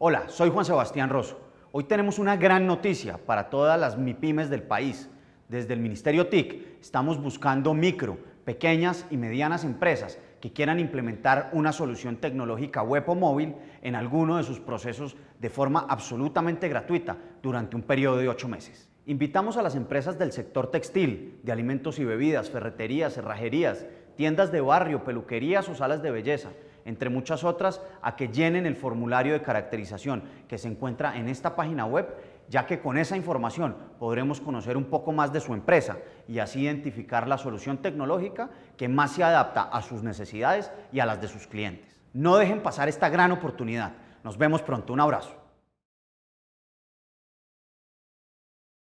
Hola, soy Juan Sebastián Rosso. Hoy tenemos una gran noticia para todas las MIPIMES del país. Desde el Ministerio TIC estamos buscando micro, pequeñas y medianas empresas que quieran implementar una solución tecnológica web o móvil en alguno de sus procesos de forma absolutamente gratuita durante un periodo de ocho meses. Invitamos a las empresas del sector textil, de alimentos y bebidas, ferreterías, cerrajerías tiendas de barrio, peluquerías o salas de belleza, entre muchas otras, a que llenen el formulario de caracterización que se encuentra en esta página web, ya que con esa información podremos conocer un poco más de su empresa y así identificar la solución tecnológica que más se adapta a sus necesidades y a las de sus clientes. No dejen pasar esta gran oportunidad. Nos vemos pronto. Un abrazo.